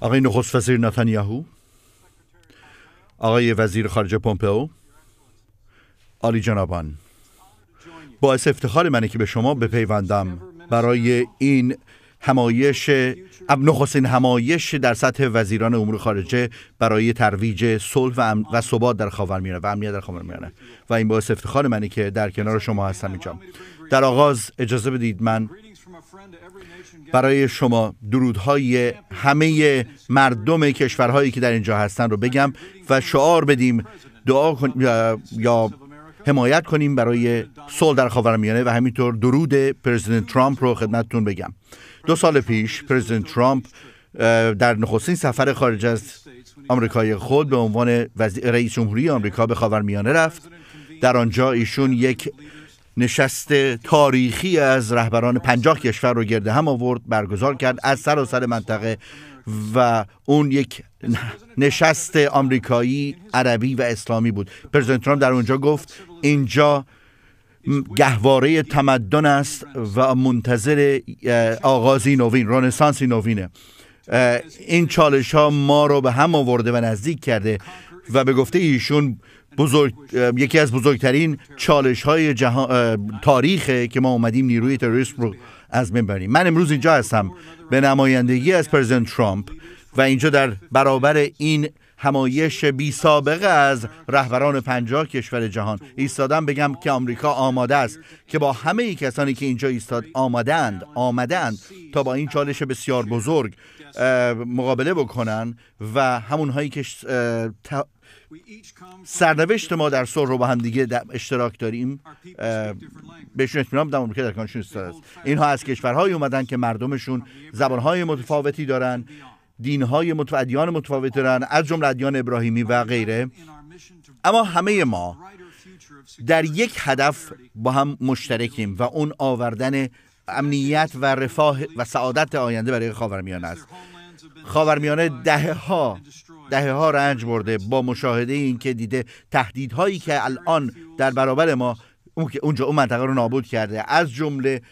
آقای نخست وزیر نتانیاهو آقای وزیر خارجه پومپئو آلی جنابان باعث افتخار منه که به شما بپیوندم برای این همایش نخستین همایش در سطح وزیران امور خارجه برای ترویج صلح و, ام... ثبات در خاورمیانه و امنیت در میانه و این باعث افتخار منه که در کنار شما هستم اینجا در آغاز اجازه بدید من برای شما درودهای همه مردم کشورهایی که در اینجا هستن رو بگم و شعار بدیم دعا کن... یا حمایت کنیم برای صلح در خاورمیانه و همینطور درود پرزیدنت ترامپ رو خدمتتون بگم دو سال پیش پرزیدنت ترامپ در نخستین سفر خارج از آمریکای خود به عنوان رئیس جمهوری آمریکا به خاورمیانه رفت در آنجا ایشون یک نشست تاریخی از رهبران پنجاه کشور رو گرده هم آورد برگزار کرد از سر و سر منطقه و اون یک نشست آمریکایی عربی و اسلامی بود پرزیدنت ترامپ در اونجا گفت اینجا گهواره تمدن است و منتظر آغازی نوین رنسانسی نوینه این چالش ها ما رو به هم آورده و نزدیک کرده و به گفته ایشون بزرگ، یکی از بزرگترین چالش های جهان، تاریخه که ما اومدیم نیروی تروریسم رو از بین ببریم من امروز اینجا هستم به نمایندگی از پرزیدنت ترامپ و اینجا در برابر این همایش بی سابقه از رهبران پنجاه کشور جهان ایستادم بگم که آمریکا آماده است که با همه کسانی که اینجا ایستاد آمدند آمدند تا با این چالش بسیار بزرگ مقابله بکنن و همونهایی که سرنوشت ما در سر رو با هم دیگه اشتراک داریم بهشون اطمینان بدم آمریکا در کانشون است اینها از کشورهایی اومدن که مردمشون زبانهای متفاوتی دارن دینهای ادیان متفاوتی دارن از جمله ادیان ابراهیمی و غیره اما همه ما در یک هدف با هم مشترکیم و اون آوردن امنیت و رفاه و سعادت آینده برای خاورمیانه است خاورمیانه دهها دهه ها رنج برده با مشاهده اینکه دیده تهدیدهایی که الان در برابر ما اونجا اون منطقه رو نابود کرده از جمله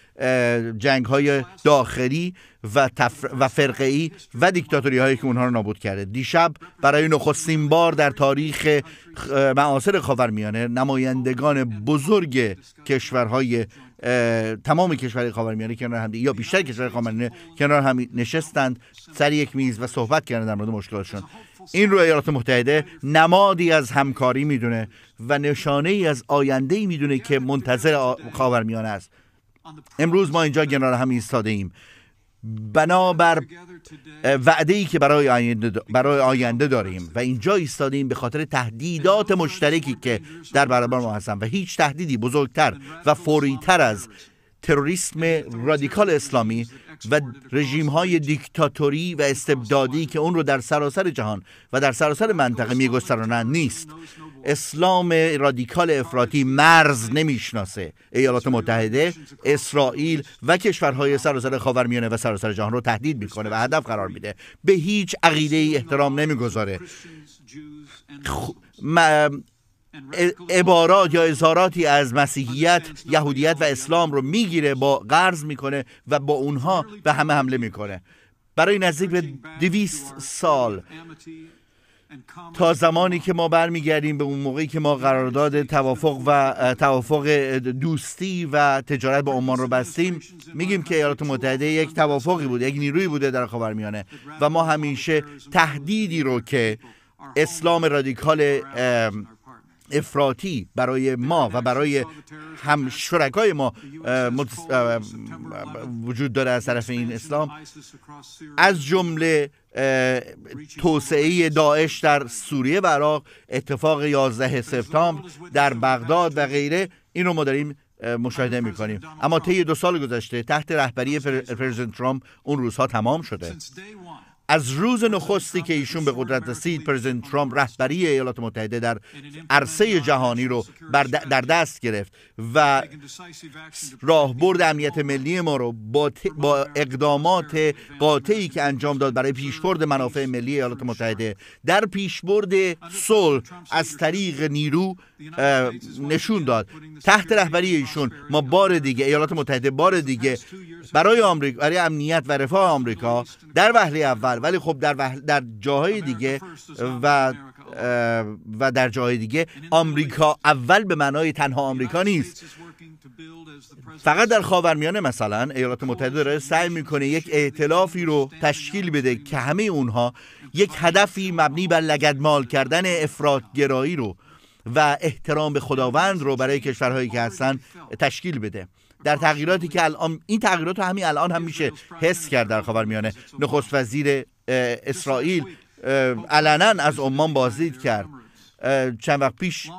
جنگ های داخلی و, تفر و فرقه ای و دیکتاتوری هایی که اونها رو نابود کرده دیشب برای نخستین بار در تاریخ معاصر خاورمیانه نمایندگان بزرگ کشورهای تمام کشورهای خاورمیانه کنار هم یا بیشتر کشورهای خاورمیانه کنار هم نشستند سر یک میز و صحبت کردن در مورد مشکلاتشون این رو ایالات متحده نمادی از همکاری میدونه و نشانه ای از آینده ای میدونه که منتظر خاورمیانه است امروز ما اینجا کنار هم ایستاده ایم بنابر وعده ای که برای آینده, برای آینده داریم و اینجا ایستادیم به خاطر تهدیدات مشترکی که در برابر ما هستن و هیچ تهدیدی بزرگتر و فوریتر از تروریسم رادیکال اسلامی و رژیم های دیکتاتوری و استبدادی که اون رو در سراسر جهان و در سراسر منطقه میگسترانند نیست اسلام رادیکال افراطی مرز نمیشناسه ایالات متحده اسرائیل و کشورهای سراسر خاورمیانه و سراسر جهان رو تهدید میکنه و هدف قرار میده به هیچ عقیده ای احترام نمیگذاره عبارات یا اظهاراتی از مسیحیت یهودیت و اسلام رو میگیره با قرض میکنه و با اونها به همه حمله میکنه برای نزدیک به دویست سال تا زمانی که ما برمیگردیم به اون موقعی که ما قرارداد توافق و توافق دوستی و تجارت با عمان رو بستیم میگیم که ایالات متحده یک توافقی بوده یک نیروی بوده در خاورمیانه و ما همیشه تهدیدی رو که اسلام رادیکال افراتی برای ما و برای هم شرکای ما وجود داره از طرف این اسلام از جمله توسعه داعش در سوریه و عراق اتفاق 11 سپتامبر در بغداد و غیره این رو ما داریم مشاهده می کنیم اما طی دو سال گذشته تحت رهبری پرزیدنت ترامپ اون روزها تمام شده از روز نخستی که ایشون به قدرت رسید پرزیدنت ترامپ رهبری ایالات متحده در عرصه جهانی رو در دست گرفت و راهبرد امنیت ملی ما رو با, با اقدامات قاطعی که انجام داد برای پیشبرد منافع ملی ایالات متحده در پیشبرد صلح از طریق نیرو نشون داد تحت رهبری ایشون ما بار دیگه ایالات متحده بار دیگه برای آمریکا برای امنیت و رفاه آمریکا در وهله اول ولی خب در در جاهای دیگه و و در جاهای دیگه آمریکا اول به معنای تنها آمریکا نیست فقط در خاورمیانه مثلا ایالات متحده داره سعی میکنه یک ائتلافی رو تشکیل بده که همه اونها یک هدفی مبنی بر لگدمال کردن افرادگرایی رو و احترام به خداوند رو برای کشورهایی که هستن تشکیل بده در تغییراتی که الان این تغییرات رو همین الان هم میشه حس کرد در خاورمیانه نخست وزیر اسرائیل علنا از عمان بازدید کرد چند وقت پیش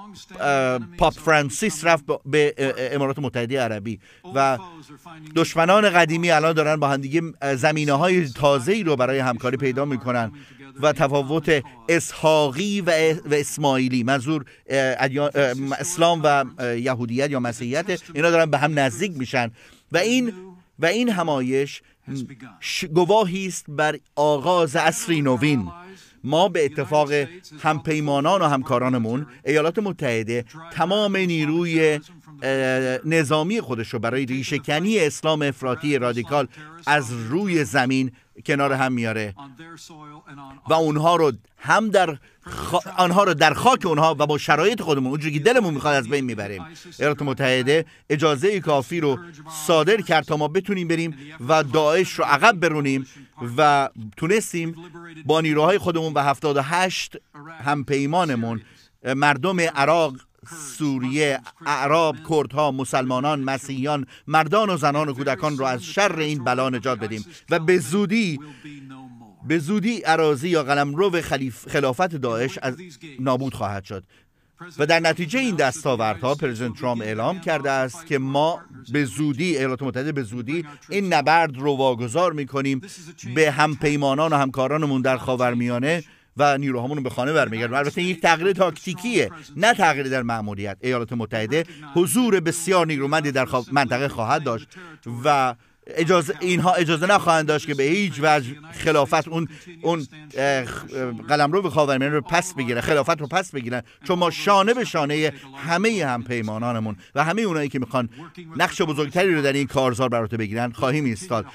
پاپ فرانسیس رفت به امارات متحده عربی و دشمنان قدیمی الان دارن با همدیگه زمینه های ای رو برای همکاری پیدا میکنن و تفاوت اسحاقی و اسماعیلی منظور اسلام و یهودیت یا مسیحیت اینا دارن به هم نزدیک میشن و این و این همایش گواهی است بر آغاز عصری نوین ما به اتفاق همپیمانان و همکارانمون ایالات متحده تمام نیروی نظامی خودش رو برای ریشهکنی اسلام افراطی رادیکال از روی زمین کنار هم میاره و اونها رو هم در آنها رو در خاک اونها و با شرایط خودمون اونجوری که دلمون میخواد از بین میبریم ایالات متحده اجازه کافی رو صادر کرد تا ما بتونیم بریم و داعش رو عقب برونیم و تونستیم با نیروهای خودمون و 78 همپیمانمون مردم عراق سوریه اعراب کردها مسلمانان مسیحیان مردان و زنان و کودکان را از شر این بلا نجات بدیم و به زودی به زودی عراضی یا قلمرو خلافت داعش از نابود خواهد شد و در نتیجه این دستاوردها پرزیدنت ترامپ اعلام کرده است که ما به زودی ایالات متحده به زودی این نبرد رو واگذار می کنیم به همپیمانان و همکارانمون در خاورمیانه و نیروهامون رو به خانه برمیگردیم البته یک تغییر تاکتیکیه نه تغییر در مأموریت ایالات متحده حضور بسیار نیرومندی در منطقه خواهد داشت و اجازه اینها اجازه نخواهند داشت که به هیچ وجه خلافت اون اون قلمرو به خاورمیانه رو پس بگیره خلافت رو پس بگیرن چون ما شانه به شانه همه هم پیمانانمون و همه اونایی که میخوان نقش بزرگتری رو در این کارزار برات بگیرن خواهیم ایستاد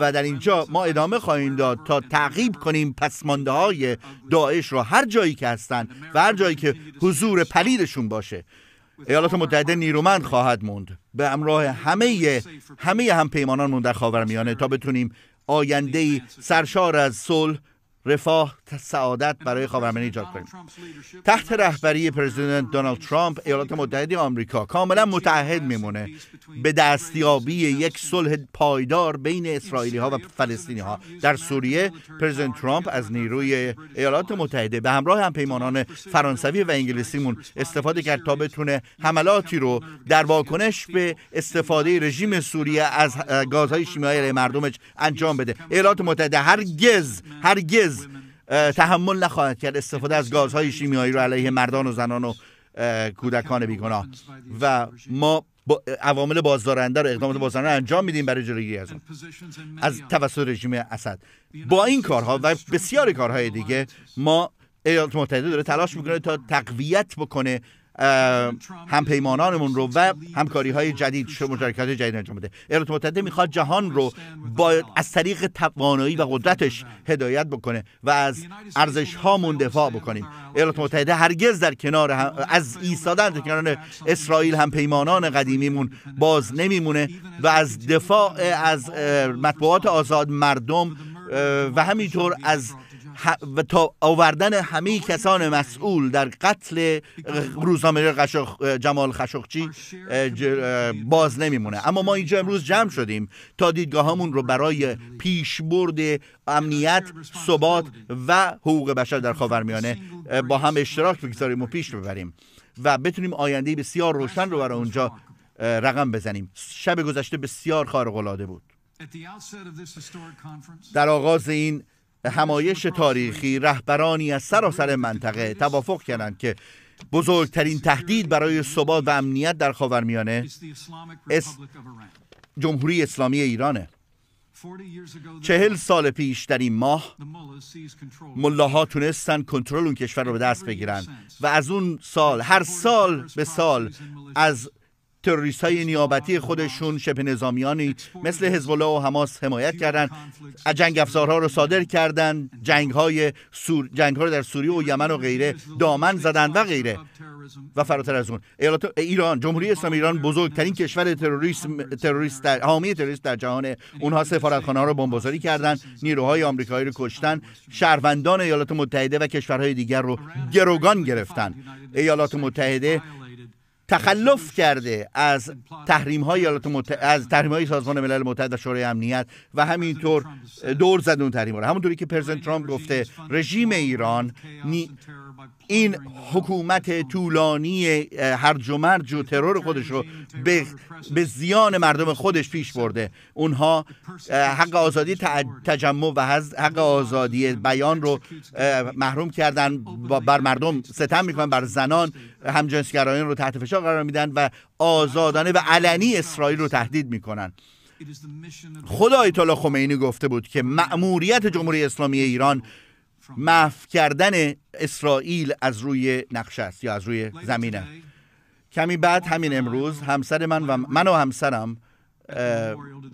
و در اینجا ما ادامه خواهیم داد تا تعقیب کنیم پسمانده های داعش رو هر جایی که هستن و هر جایی که حضور پلیدشون باشه ایالات متحده نیرومند خواهد موند به همراه همه همه هم پیمانان در خاورمیانه تا بتونیم آینده سرشار از صلح رفاه سعادت برای خاورمیانه ایجاد کنیم تحت رهبری پرزیدنت دونالد ترامپ ایالات متحده آمریکا کاملا متعهد میمونه به دستیابی یک صلح پایدار بین اسرائیلی ها و فلسطینی ها در سوریه پرزیدنت ترامپ از نیروی ایالات متحده به همراه هم پیمانان فرانسوی و انگلیسیمون استفاده کرد تا بتونه حملاتی رو در واکنش به استفاده رژیم سوریه از گازهای شیمیایی مردمش انجام بده ایالات متحده هرگز هرگز تحمل نخواهد کرد استفاده از گازهای شیمیایی رو علیه مردان و زنان و کودکان بیگناه و ما با عوامل بازدارنده رو اقدامات بازدارنده انجام میدیم برای جلوگیری از اون از توسط رژیم اسد با این کارها و بسیاری کارهای دیگه ما ایالات متحده داره تلاش میکنه تا تقویت بکنه همپیمانانمون رو و همکاری های جدید مشارکت جدید انجام بده ایالات متحده میخواد جهان رو با از طریق توانایی و قدرتش هدایت بکنه و از ارزش هامون دفاع بکنیم ایالات متحده هرگز در کنار از ایستادن در کنار اسرائیل همپیمانان قدیمیمون باز نمیمونه و از دفاع از مطبوعات آزاد مردم و همینطور از و تا آوردن همه کسان مسئول در قتل روزنامه قشق جمال خشقچی باز نمیمونه اما ما اینجا امروز جمع شدیم تا دیدگاهامون رو برای پیشبرد امنیت ثبات و حقوق بشر در خاورمیانه با هم اشتراک بگذاریم و پیش ببریم و بتونیم آینده بسیار روشن رو برای اونجا رقم بزنیم شب گذشته بسیار خارق العاده بود در آغاز این همایش تاریخی رهبرانی از سراسر منطقه توافق کردند که بزرگترین تهدید برای ثبات و امنیت در خاورمیانه اس... جمهوری اسلامی ایرانه چهل سال پیش در این ماه ملاها تونستن کنترل اون کشور رو به دست بگیرن و از اون سال هر سال به سال از تروریست های نیابتی خودشون شبه نظامیانی مثل حزب الله و حماس حمایت کردند از جنگ افزارها رو صادر کردند جنگ های جنگ ها رو در سوریه و یمن و غیره دامن زدند و غیره و فراتر از اون ایران جمهوری اسلامی ایران بزرگترین کشور تروریسم تروریست در حامی تروریست در جهان اونها سفارتخانه ها رو بمبگذاری کردند نیروهای آمریکایی رو کشتن شهروندان ایالات متحده و کشورهای دیگر رو گروگان گرفتن ایالات متحده تخلف کرده از تحریم های از تحریم های سازمان ملل متحد و شورای امنیت و همینطور دور زد اون تحریم ها همونطوری که پرزیدنت ترامپ گفته رژیم ایران نی... این حکومت oh. طولانی هر جمرج و ترور خودش رو به, زیان مردم خودش پیش برده اونها حق آزادی تجمع و حق آزادی بیان رو محروم کردن بر مردم ستم میکنن بر زنان همجنسگرایان رو تحت فشار قرار میدن و آزادانه و علنی اسرائیل رو تهدید میکنن خدا ایتالا خمینی گفته بود که مأموریت جمهوری اسلامی ایران محف کردن اسرائیل از روی نقشه است یا از روی زمینه کمی بعد همین امروز همسر من و من و همسرم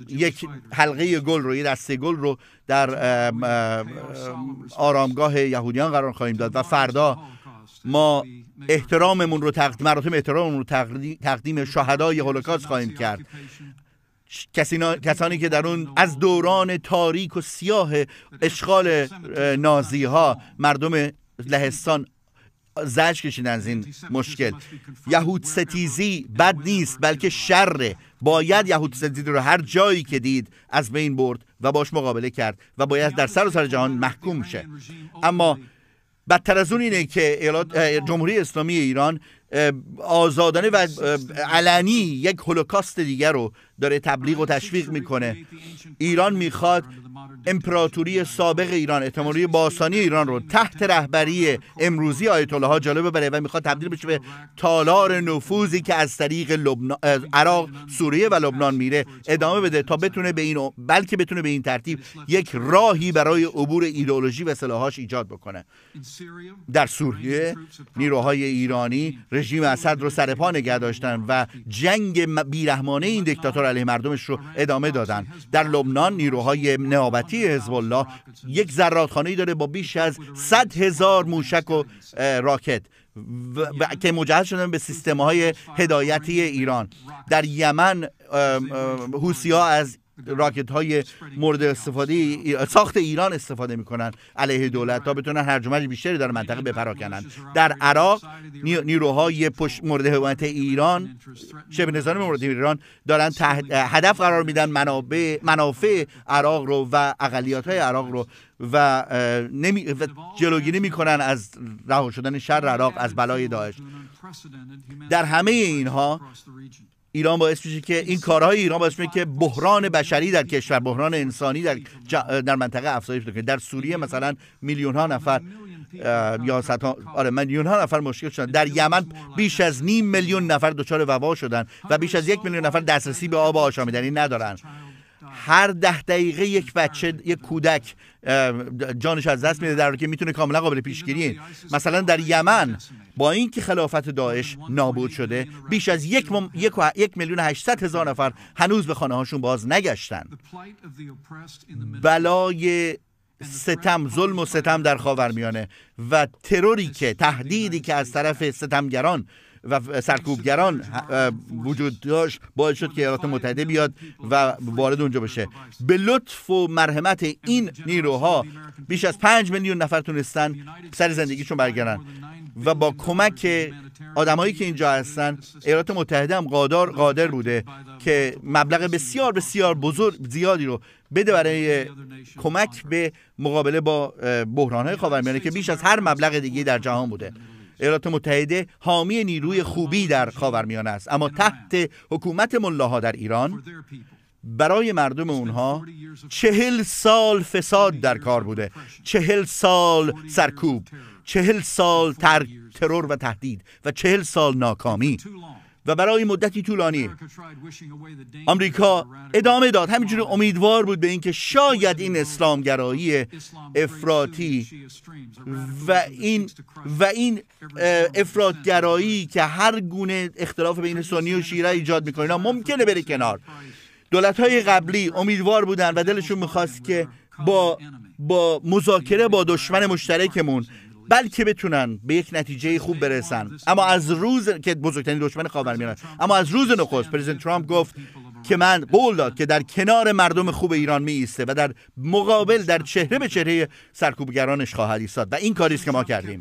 یک حلقه گل رو یه دسته گل رو در آرامگاه یهودیان قرار خواهیم داد و فردا ما احتراممون رو تقدیم مراتب احتراممون رو تقدیم شهدای هولوکاست خواهیم کرد کسانی که در اون از دوران تاریک و سیاه اشغال نازی ها مردم لهستان زج کشیدن از این مشکل یهود ستیزی بد نیست بلکه شره باید یهود ستیزی رو هر جایی که دید از بین برد و باش مقابله کرد و باید در سر و سر جهان محکوم شه اما بدتر از اون اینه که جمهوری اسلامی ایران آزادانه و علنی یک هولوکاست دیگر رو داره تبلیغ و تشویق میکنه ایران میخواد امپراتوری سابق ایران اعتماری باستانی ایران رو تحت رهبری امروزی آیت الله ها جالبه ببره و میخواد تبدیل بشه به تالار نفوذی که از طریق عراق سوریه و لبنان میره ادامه بده تا بتونه به این بلکه بتونه به این ترتیب یک راهی برای عبور ایدئولوژی و سلاحاش ایجاد بکنه در سوریه نیروهای ایرانی رژیم اسد رو سر پا نگه داشتن و جنگ بیرحمانه این دیکتاتور علی علیه مردمش رو ادامه دادن در لبنان نیروهای نیابتی حزب الله یک زرادخانه داره با بیش از 100 هزار موشک و راکت و... که مجهز شدن به سیستم های هدایتی ایران در یمن حوسی ها از راکت های مورد استفاده ساخت ایران استفاده میکنن علیه دولت تا بتونن هرج بیشتری در منطقه بپراکنن در عراق نیروهای پشت مورد حمایت ایران شبه نظام مورد ایران دارن هدف قرار میدن منابع منافع عراق رو و اقلیت های عراق رو و, نمی و جلوگیری میکنن از رها شدن شر عراق از بلای داعش در همه اینها ایران باعث میشه که این کارهای ایران باعث میشه که بحران بشری در کشور بحران انسانی در در منطقه افزایش که در سوریه مثلا میلیون ها نفر یا صدها آره میلیون ها نفر مشکل شدن در یمن بیش از نیم میلیون نفر دچار ووا شدن و بیش از یک میلیون نفر دسترسی به آب آشامیدنی ندارن هر ده دقیقه یک بچه یک کودک جانش از دست میده در که میتونه کاملا قابل پیشگیری مثلا در یمن با اینکه خلافت داعش نابود شده بیش از یک, میلیون هشتصد هزار نفر هنوز به خانه هاشون باز نگشتن بلای ستم ظلم و ستم در خاورمیانه و تروری که تهدیدی که از طرف ستمگران و سرکوبگران وجود داشت باعث شد که ایالات متحده بیاد و وارد اونجا بشه به لطف و مرحمت این نیروها بیش از پنج میلیون نفر تونستن سر زندگیشون برگرن و با کمک آدمایی که اینجا هستن ایالات متحده هم قادر قادر بوده که مبلغ بسیار بسیار بزرگ زیادی رو بده برای کمک به مقابله با بحرانهای خاورمیانه که بیش از هر مبلغ دیگه در جهان بوده ایالات متحده حامی نیروی خوبی در خاورمیانه است اما تحت حکومت ملاها در ایران برای مردم اونها چهل سال فساد در کار بوده چهل سال سرکوب چهل سال ترور و تهدید و چهل سال ناکامی و برای مدتی طولانی آمریکا ادامه داد همینجور امیدوار بود به اینکه شاید این اسلامگرایی افراطی و این و این افرادگرایی که هر گونه اختلاف بین سنی و شیعه ایجاد میکنه اینا ممکنه بره کنار دولت های قبلی امیدوار بودن و دلشون میخواست که با با مذاکره با دشمن مشترکمون بلکه بتونن به یک نتیجه خوب برسن اما از روز که بزرگترین دشمن خاورمیانه اما از روز نخست پرزیدنت ترامپ گفت که من قول داد که در کنار مردم خوب ایران می ایسته و در مقابل در چهره به چهره سرکوبگرانش خواهد ایستاد و این کاری است که ما کردیم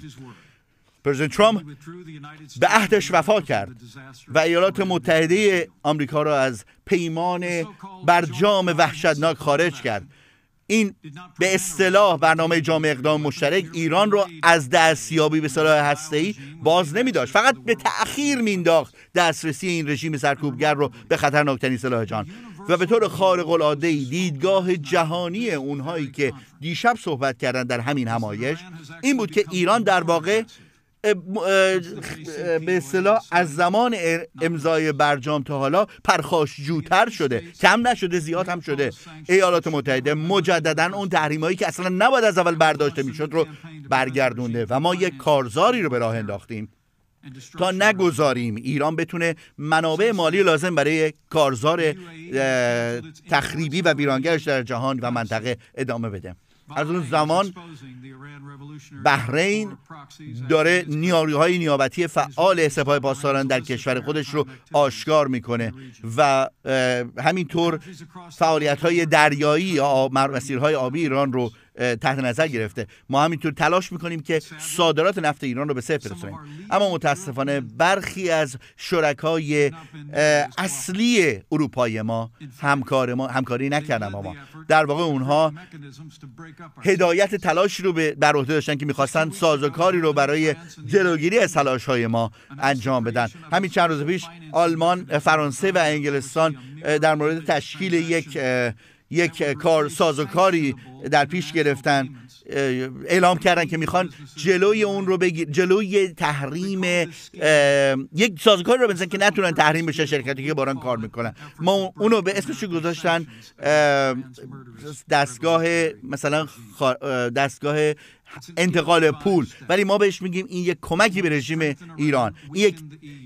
پرزیدنت ترامپ به عهدش وفا کرد و ایالات متحده آمریکا را از پیمان برجام وحشتناک خارج کرد این به اصطلاح برنامه جامع اقدام مشترک ایران رو از دستیابی به سلاح ای باز نمی داشت فقط به تأخیر مینداخت دسترسی این رژیم سرکوبگر رو به خطرناکترین سلاح جان و به طور خارق العاده دیدگاه جهانی اونهایی که دیشب صحبت کردن در همین همایش این بود که ایران در واقع به اصطلاح از زمان امضای برجام تا حالا پرخاش جوتر شده کم نشده زیاد هم شده ایالات متحده مجددا اون تحریمایی که اصلا نباید از اول برداشته میشد رو برگردونده و ما یک کارزاری رو به راه انداختیم تا نگذاریم ایران بتونه منابع مالی لازم برای کارزار تخریبی و ویرانگرش در جهان و منطقه ادامه بده از اون زمان بحرین داره نیاری های نیابتی فعال سپاه پاسداران در کشور خودش رو آشکار میکنه و همینطور فعالیت های دریایی مسیرهای آبی ایران رو تحت نظر گرفته ما همینطور تلاش میکنیم که صادرات نفت ایران رو به صفر برسونیم اما متاسفانه برخی از شرکای اصلی اروپای ما همکار ما همکاری نکردن با ما در واقع اونها هدایت تلاش رو به بر عهده داشتن که میخواستن سازوکاری رو برای جلوگیری از تلاش های ما انجام بدن همین چند روز پیش آلمان فرانسه و انگلستان در مورد تشکیل یک یک کار ساز و کاری در پیش گرفتن اعلام کردن که میخوان جلوی اون رو بگیر جلوی تحریم یک سازکاری رو بزنن که نتونن تحریم بشه شرکتی که باران کار میکنن ما اونو به اسمش گذاشتن دستگاه مثلا دستگاه انتقال پول ولی ما بهش میگیم این یک کمکی به رژیم ایران یک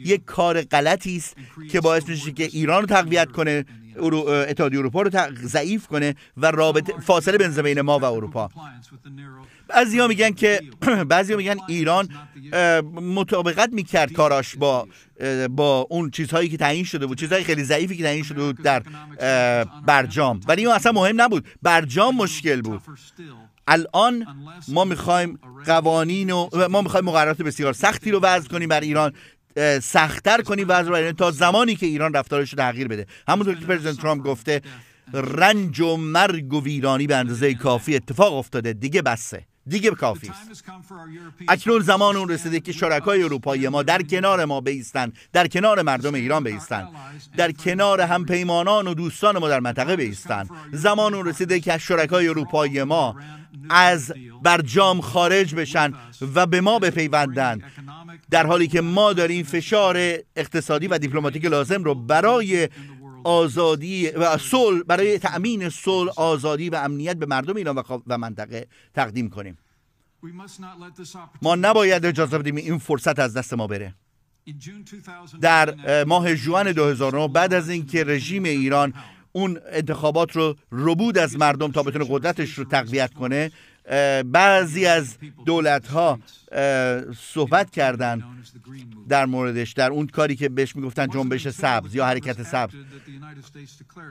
یک کار غلطی است که باعث میشه که ایران رو تقویت کنه ارو... اروپا رو ضعیف کنه و رابطه فاصله بنزه بین ما و اروپا ها میگن که بعضیا میگن ایران مطابقت میکرد کاراش با با اون چیزهایی که تعیین شده بود چیزهایی خیلی ضعیفی که تعیین شده بود در برجام ولی اون اصلا مهم نبود برجام مشکل بود الان ما میخوایم قوانین و ما میخوایم مقررات بسیار سختی رو وضع کنیم بر ایران سختتر کنی وضع رو یعنی تا زمانی که ایران رفتارش رو تغییر بده همونطور که پرزیدنت ترامپ گفته رنج و مرگ و ویرانی به اندازه کافی اتفاق افتاده دیگه بسه دیگه کافی است اکنون زمان اون رسیده که شرکای اروپایی ما در کنار ما بیستن، در کنار مردم ایران بیستند در کنار هم پیمانان و دوستان ما در منطقه بیستند زمان اون رسیده که شرکای اروپایی ما از برجام خارج بشن و به ما بپیوندند در حالی که ما داریم فشار اقتصادی و دیپلماتیک لازم رو برای آزادی و صلح برای تأمین صلح آزادی و امنیت به مردم ایران و منطقه تقدیم کنیم ما نباید اجازه بدیم این فرصت از دست ما بره در ماه جوان 2009 بعد از اینکه رژیم ایران اون انتخابات رو ربود از مردم تا بتونه قدرتش رو تقویت کنه بعضی از دولت ها صحبت کردن در موردش در اون کاری که بهش میگفتن جنبش سبز یا حرکت سبز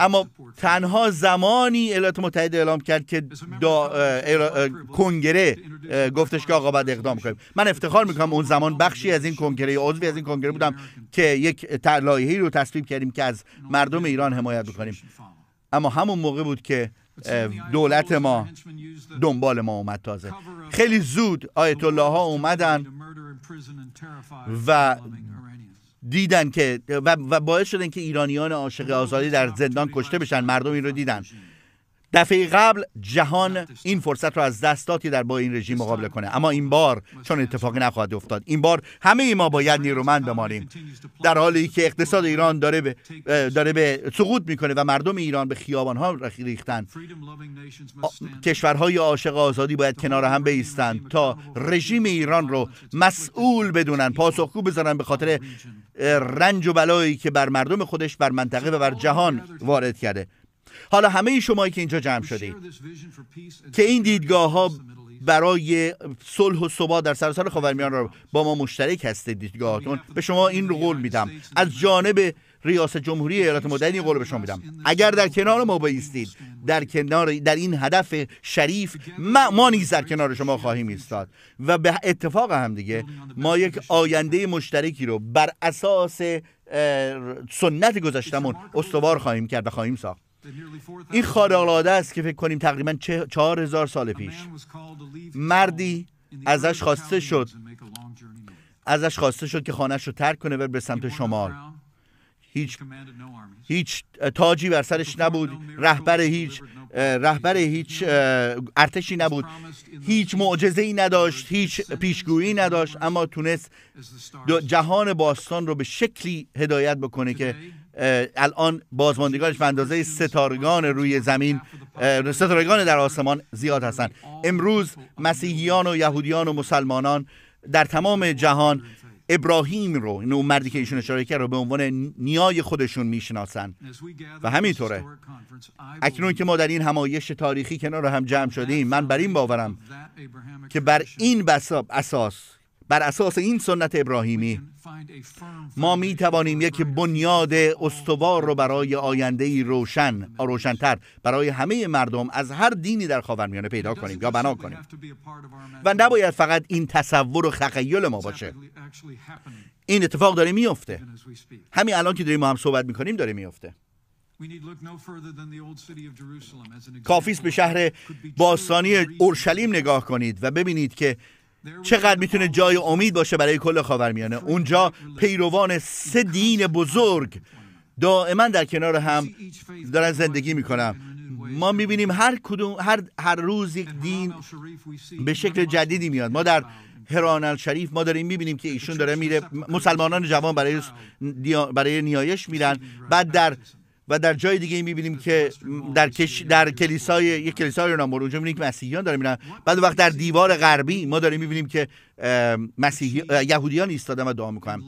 اما تنها زمانی ایالات متحده اعلام کرد که کنگره گفتش که آقا باید اقدام کنیم من افتخار میکنم اون زمان بخشی از این کنگره یا عضوی از این کنگره بودم که یک تلایهی رو تصویب کردیم که از مردم ایران حمایت بکنیم اما همون موقع بود که دولت ما دنبال ما اومد تازه خیلی زود آیت الله ها اومدن و دیدن که و, باعث شدن که ایرانیان عاشق آزادی در زندان کشته بشن مردم این رو دیدن دفعه قبل جهان این فرصت رو از دست داد که در با این رژیم مقابله کنه اما این بار چون اتفاقی نخواهد افتاد این بار همه ای ما باید نیرومند بمانیم در حالی که اقتصاد ایران داره به داره به سقوط میکنه و مردم ایران به خیابان ها ریختن کشورهای عاشق آزادی باید کنار هم بیستند تا رژیم ایران رو مسئول بدونن پاسخگو بذارن به خاطر رنج و بلایی که بر مردم خودش بر منطقه و بر جهان وارد کرده حالا همه شما که اینجا جمع شدید که این دیدگاه ها برای صلح و صبا در سراسر خاورمیانه را با ما مشترک هستید دیدگاهاتون به شما این رو قول میدم از جانب ریاست جمهوری ایالات متحده قول به شما میدم اگر در کنار ما بایستید در کنار در این هدف شریف ما, ما نیز در کنار شما خواهیم ایستاد و به اتفاق هم دیگه ما یک آینده مشترکی رو بر اساس سنت گذشتمون استوار خواهیم کرد و خواهیم ساخت این خارق‌العاده است که فکر کنیم تقریبا چهار هزار سال پیش مردی ازش خواسته شد ازش خواسته شد که خانهش رو ترک کنه بر به سمت شمال هیچ هیچ تاجی بر سرش نبود رهبر هیچ رهبر هیچ ارتشی نبود هیچ معجزه ای نداشت هیچ پیشگویی نداشت اما تونست جهان باستان رو به شکلی هدایت بکنه که الان بازماندگانش به اندازه ستارگان روی زمین ستارگان در آسمان زیاد هستند امروز مسیحیان و یهودیان و مسلمانان در تمام جهان ابراهیم رو یعنی این مردی که ایشون اشاره کرد رو به عنوان نیای خودشون میشناسن و همینطوره اکنون که ما در این همایش تاریخی کنار هم جمع شدیم من بر این باورم که بر این اساس بر اساس این سنت ابراهیمی ما می توانیم یک بنیاد استوار رو برای آینده ای روشن روشنتر برای همه مردم از هر دینی در خاورمیانه پیدا کنیم یا بنا کنیم و نباید فقط این تصور و تخیل ما باشه این اتفاق داره میفته همین الان که داریم ما هم صحبت کنیم داره میفته کافیست به شهر باستانی اورشلیم نگاه کنید و ببینید که چقدر میتونه جای امید باشه برای کل خاورمیانه اونجا پیروان سه دین بزرگ دائما در کنار هم دارن زندگی میکنم ما میبینیم هر کدوم هر, هر روز یک دین به شکل جدیدی میاد ما در هران شریف ما داریم میبینیم که ایشون داره میره مسلمانان جوان برای برای نیایش میرن بعد در و در جای دیگه میبینیم که در کش در کلیسای یک کلیسای رو بود اونجا میبینیم که مسیحیان داره میرن بعد وقت در دیوار غربی ما داریم میبینیم که مسیحی یهودیان ایستادن و دعا میکنن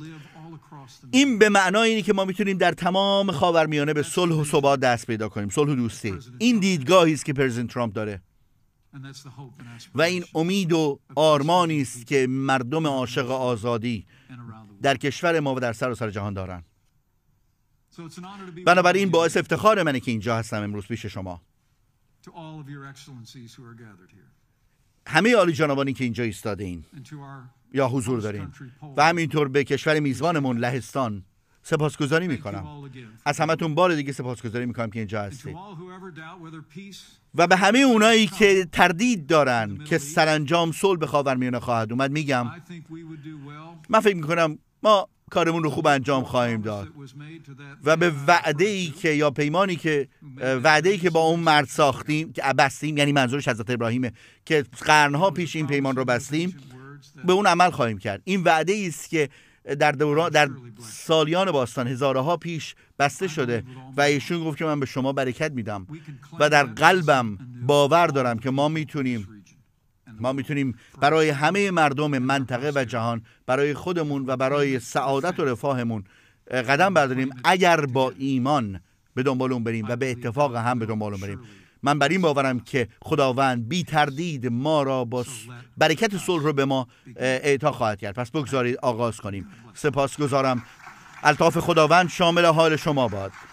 این به معنای اینه که ما میتونیم در تمام خاورمیانه به صلح و صبا دست پیدا کنیم صلح و دوستی این دیدگاهی است که پرزیدنت ترامپ داره و این امید و آرمانی است که مردم عاشق آزادی در کشور ما و در سراسر سر جهان دارند بنابراین باعث افتخار منه که اینجا هستم امروز پیش شما همه عالی جنابانی که اینجا ایستاده یا حضور دارین و همینطور به کشور میزبانمون لهستان سپاسگزاری میکنم از همتون بار دیگه سپاسگزاری میکنم که اینجا هستید و به همه اونایی که تردید دارن که سرانجام صلح به خاورمیانه خواهد اومد میگم من فکر میکنم ما کارمون رو خوب انجام خواهیم داد و به وعده ای که یا پیمانی که وعده ای که با اون مرد ساختیم که بستیم یعنی منظورش حضرت ابراهیمه که قرنها پیش این پیمان رو بستیم به اون عمل خواهیم کرد این وعده ای است که در دوران در سالیان باستان هزارها پیش بسته شده و ایشون گفت که من به شما برکت میدم و در قلبم باور دارم که ما میتونیم ما میتونیم برای همه مردم منطقه و جهان برای خودمون و برای سعادت و رفاهمون قدم برداریم اگر با ایمان به دنبال اون بریم و به اتفاق هم به دنبال اون بریم من بر این باورم که خداوند بی تردید ما را با برکت صلح رو به ما اعطا خواهد کرد پس بگذارید آغاز کنیم سپاسگزارم الطاف خداوند شامل حال شما باد